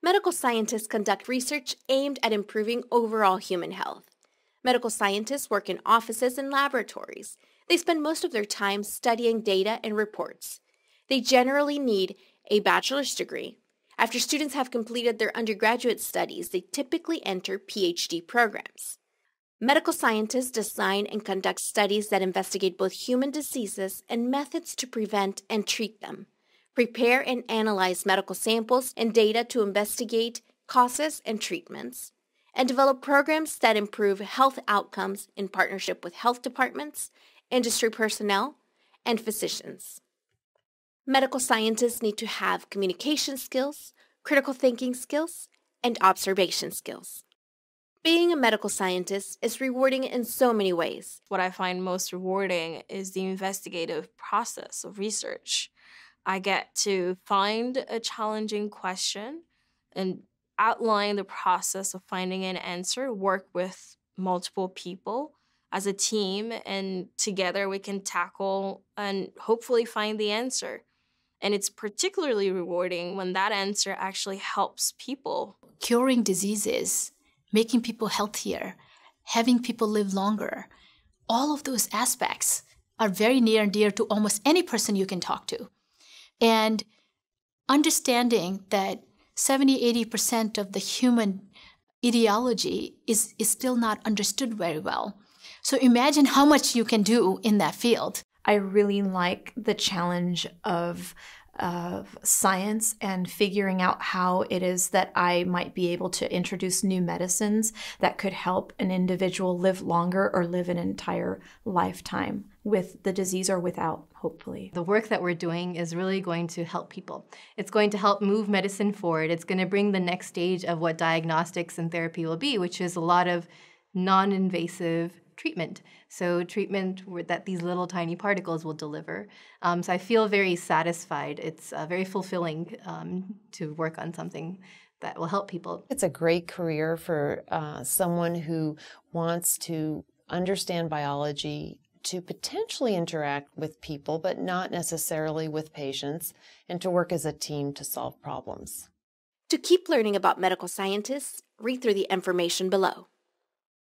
medical scientists conduct research aimed at improving overall human health. Medical scientists work in offices and laboratories. They spend most of their time studying data and reports. They generally need a bachelor's degree. After students have completed their undergraduate studies, they typically enter PhD programs. Medical scientists design and conduct studies that investigate both human diseases and methods to prevent and treat them prepare and analyze medical samples and data to investigate causes and treatments, and develop programs that improve health outcomes in partnership with health departments, industry personnel, and physicians. Medical scientists need to have communication skills, critical thinking skills, and observation skills. Being a medical scientist is rewarding in so many ways. What I find most rewarding is the investigative process of research. I get to find a challenging question and outline the process of finding an answer, work with multiple people as a team, and together we can tackle and hopefully find the answer. And it's particularly rewarding when that answer actually helps people. Curing diseases, making people healthier, having people live longer, all of those aspects are very near and dear to almost any person you can talk to. And understanding that 70, 80% of the human ideology is, is still not understood very well. So imagine how much you can do in that field. I really like the challenge of of science and figuring out how it is that I might be able to introduce new medicines that could help an individual live longer or live an entire lifetime with the disease or without, hopefully. The work that we're doing is really going to help people. It's going to help move medicine forward. It's going to bring the next stage of what diagnostics and therapy will be, which is a lot of non invasive treatment. So treatment that these little tiny particles will deliver. Um, so I feel very satisfied. It's uh, very fulfilling um, to work on something that will help people. It's a great career for uh, someone who wants to understand biology to potentially interact with people, but not necessarily with patients, and to work as a team to solve problems. To keep learning about medical scientists, read through the information below.